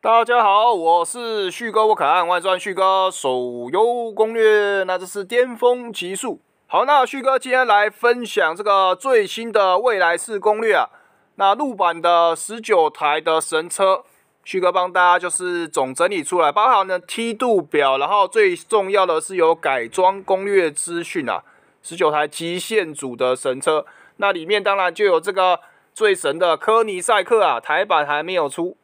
大家好，我是旭哥，我可爱万转旭哥手游攻略。那这是巅峰极速。好，那旭哥今天来分享这个最新的未来式攻略啊。那陆版的十九台的神车，旭哥帮大家就是总整理出来，包含呢梯度表，然后最重要的是有改装攻略资讯啊。十九台极限组的神车，那里面当然就有这个最神的科尼赛克啊，台版还没有出。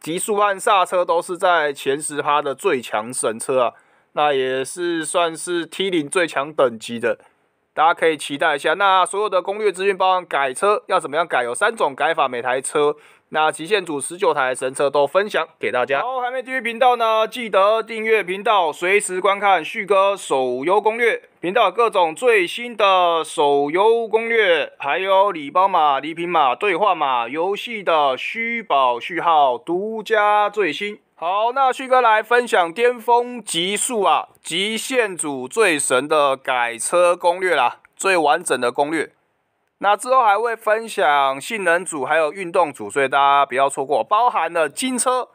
极速版刹车都是在前十趴的最强神车啊，那也是算是 T 零最强等级的，大家可以期待一下。那所有的攻略资讯包、改车要怎么样改，有三种改法，每台车。那极限组十九台神车都分享给大家。好，还没订阅频道呢，记得订阅频道，随时观看旭哥手游攻略频道各种最新的手游攻略，还有礼包码、礼品码、兑换码、游戏的虚宝序号，独家最新。好，那旭哥来分享巅峰极速啊，极限组最神的改车攻略啦，最完整的攻略。那之后还会分享性能组还有运动组，所以大家不要错过，包含了金车、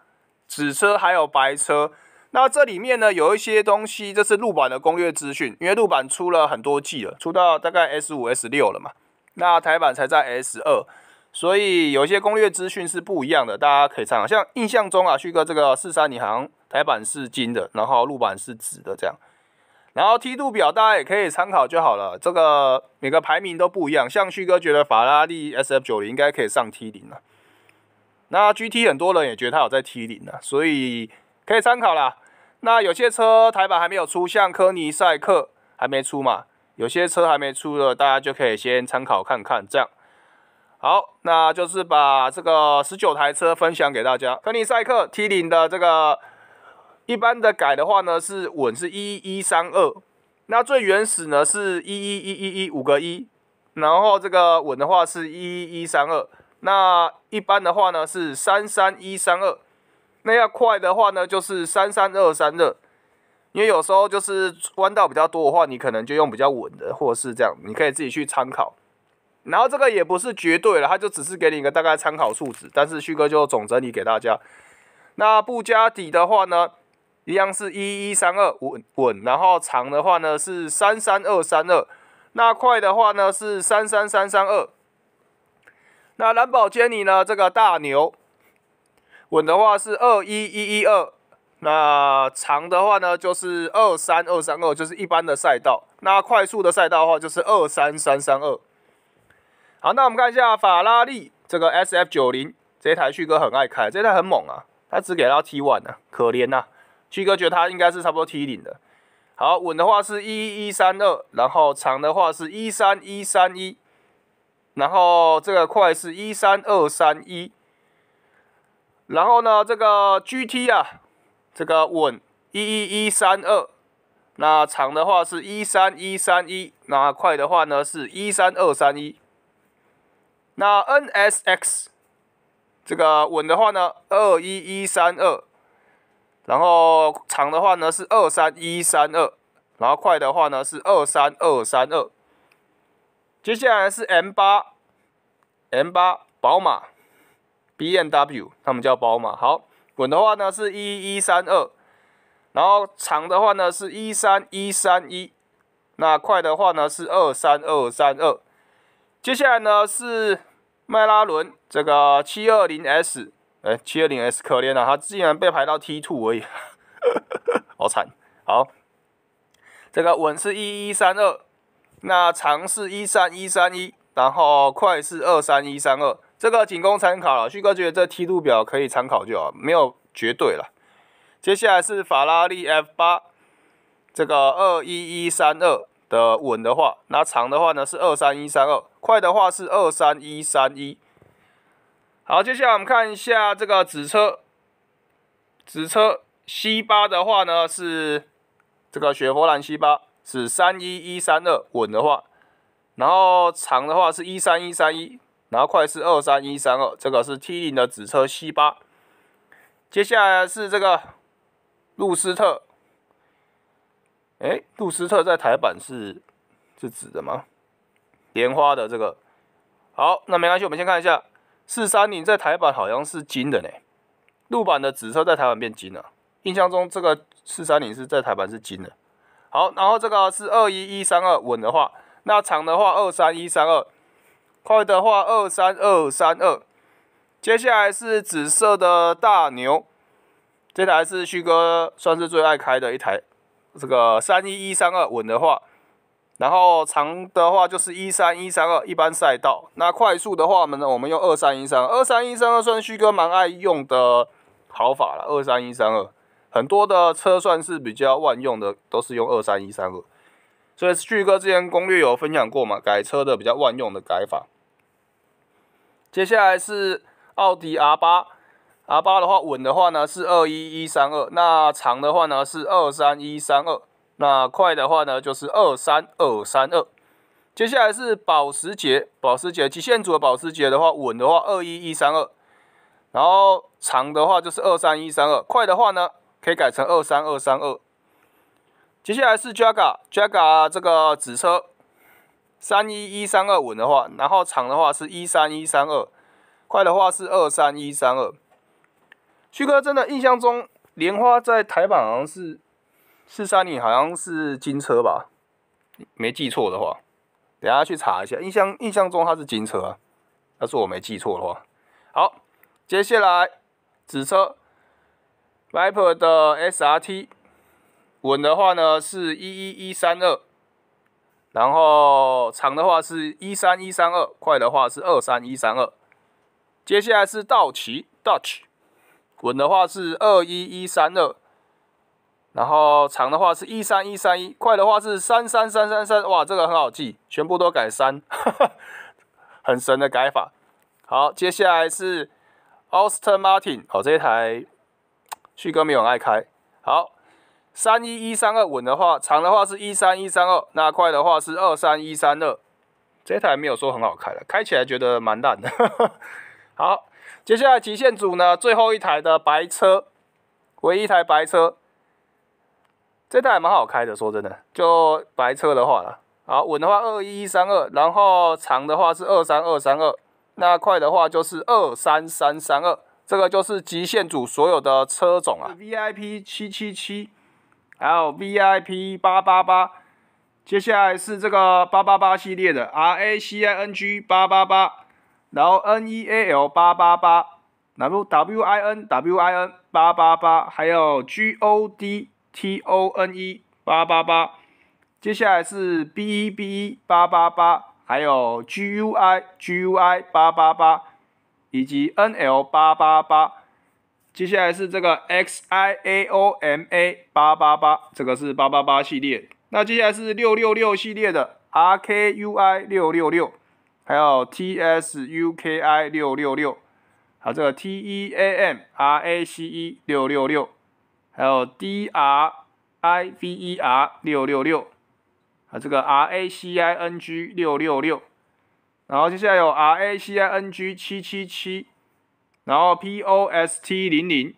紫车还有白车。那这里面呢有一些东西，这是路版的攻略资讯，因为路版出了很多季了，出到大概 S 五、S 六了嘛，那台版才在 S 二，所以有些攻略资讯是不一样的，大家可以参考。像印象中啊，旭哥这个四三你好像台版是金的，然后路版是紫的这样。然后梯度表大家也可以参考就好了，这个每个排名都不一样，像旭哥觉得法拉利 SF 九零应该可以上 T 零了，那 GT 很多人也觉得它有在 T 零了，所以可以参考啦。那有些车台版还没有出，像科尼赛克还没出嘛，有些车还没出的，大家就可以先参考看看，这样好。那就是把这个十九台车分享给大家，科尼赛克 T 零的这个。一般的改的话呢是稳是一一三二，那最原始呢是一一一一一五个一，然后这个稳的话是一一三二，那一般的话呢是三三一三二，那要快的话呢就是三三二三二，因为有时候就是弯道比较多的话，你可能就用比较稳的或者是这样，你可以自己去参考。然后这个也不是绝对了，它就只是给你一个大概参考数值，但是旭哥就总整理给大家。那布加迪的话呢？一样是一一三二稳稳，然后长的话呢是三三二三二，那快的话呢是三三三三二。那蓝宝基尼呢？这个大牛稳的话是二一一一二，那长的话呢就是二三二三二，就是一般的赛道。那快速的赛道的话就是二三三三二。好，那我们看一下法拉利这个 SF 九零，这台旭哥很爱开，这台很猛啊！他只给他 T one 可怜呐。七哥觉得他应该是差不多 T 零的，好稳的话是一一三二，然后长的话是一三一三一，然后这个快是一三二三一，然后呢这个 G T 啊，这个稳一一一三二，那长的话是一三一三一，那快的话呢是一三二三一，那 N S X 这个稳的话呢二一一三二。然后长的话呢是二三一三二，然后快的话呢是二三二三二。接下来是 M 八，M 八宝马，BMW，他们叫宝马。好，稳的话呢是一一三二，然后长的话呢是一三一三一，那快的话呢是二三二三二。接下来呢是迈拉伦这个七二零 S。哎，七二零 S 可怜了，它竟然被排到 T two 而已，好惨。好，这个稳是一一三二，那长是一三一三一，然后快是二三一三二，这个仅供参考了。旭哥觉得这梯度表可以参考就好，没有绝对了。接下来是法拉利 F 八，这个二一一三二的稳的话，那长的话呢是二三一三二，快的话是二三一三一。好，接下来我们看一下这个纸车，纸车 C 八的话呢是这个雪佛兰 C 八是三一一三二稳的话，然后长的话是一三一三一，然后快是二三一三二，这个是 T 零的纸车 C 八。接下来是这个路斯特，哎，路斯特在台版是是紫的吗？莲花的这个，好，那没关系，我们先看一下。四三零在台版好像是金的呢，陆版的紫色在台湾变金了。印象中这个四三零是在台版是金的。好，然后这个是二一一三二稳的话，那长的话二三一三二，快的话二三二三二。接下来是紫色的大牛，这台是旭哥算是最爱开的一台，这个三一一三二稳的话。然后长的话就是一三一三二，一般赛道。那快速的话我呢，我们用二三一三二三一三二顺序哥蛮爱用的跑法了。二三一三二，很多的车算是比较万用的，都是用二三一三二。所以巨哥之前攻略有分享过嘛，改车的比较万用的改法。接下来是奥迪 R 八，R 八的话稳的话呢是二一一三二，那长的话呢是二三一三二。那快的话呢，就是二三二三二。接下来是保时捷，保时捷极限组的保时捷的话，稳的话二一一三二，然后长的话就是二三一三二。快的话呢，可以改成二三二三二。接下来是 j a g a j a g a 这个紫车三一一三二稳的话，然后长的话是一三一三二，快的话是二三一三二。旭哥真的印象中，莲花在台版好像是。四三零好像是金车吧，没记错的话，等下去查一下。印象印象中它是金车，啊，要是我没记错的话。好，接下来子车，Viper 的 SRT，稳的话呢是一一一三二，然后长的话是一三一三二，快的话是二三一三二。接下来是道奇 d u t c h 稳的话是二一一三二。然后长的话是一三一三一，快的话是三三三三三，哇，这个很好记，全部都改三，很神的改法。好，接下来是 Austin Martin，好，这一台旭哥没有爱开。好，三一一三二稳的话，长的话是一三一三二，那快的话是二三一三二，这一台没有说很好开了，开起来觉得蛮烂的。好，接下来极限组呢，最后一台的白车，唯一一台白车。这台还蛮好开的，说真的。就白车的话了，好稳的话二一三二，然后长的话是二三二三二，那快的话就是二三三三二。这个就是极限组所有的车种啊。VIP 七七七，还有 VIP 八八八，接下来是这个八八八系列的 RACING 八八八，然后 NEAL 八八八，然后 WIN WIN 八八八，还有 GOD。T O N E 八八八，接下来是 B E B E 八八八，还有 G U I G U I 八八八，以及 N L 八八八，接下来是这个 X I A O M A 八八八，这个是八八八系列。那接下来是六六六系列的 R K U I 六六六，还有 T S U K I 六六六，还有这个 T E A M R A C E 六六六。还有 D R I V E R 六六六，啊，这个 R A C I N G 六六六，然后接下来有 R A C I N G 七七七，然后 P O S T 零零，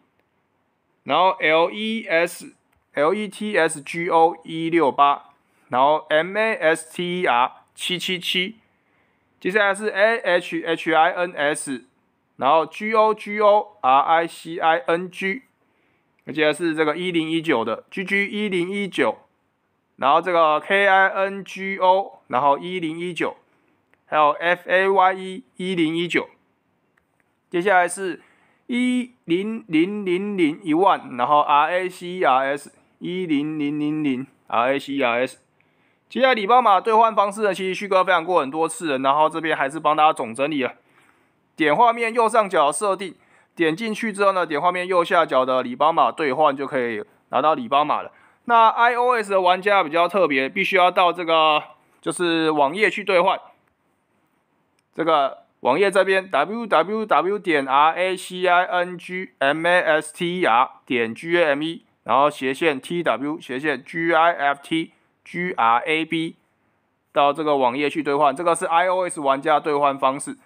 然后 L E S L E T S G O 一六八，然后 M A S T E R 七七七，接下来是 A H H I N S，然后 G O G O R I C I N G。接下来是这个一零一九的 G G 一零一九，然后这个 K I N G O，然后一零一九，还有 F A Y E 一零一九。接下来是一零零零零一万，然后 R A C R S 一零零零零 R A C R S。接下来礼包码兑换方式呢，其实旭哥分享过很多次了，然后这边还是帮大家总整理了，点画面右上角设定。点进去之后呢，点画面右下角的礼包码兑换就可以拿到礼包码了。那 iOS 的玩家比较特别，必须要到这个就是网页去兑换。这个网页这边 w w w 点 r a c i n g m a s t e r 点 g m e，然后斜线 t w 斜线 g i f t g r a b，到这个网页去兑换。这个是 iOS 玩家兑换方式。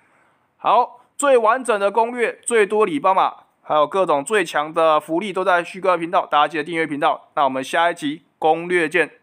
好。最完整的攻略、最多礼包码，还有各种最强的福利都在旭哥频道，大家记得订阅频道。那我们下一集攻略见。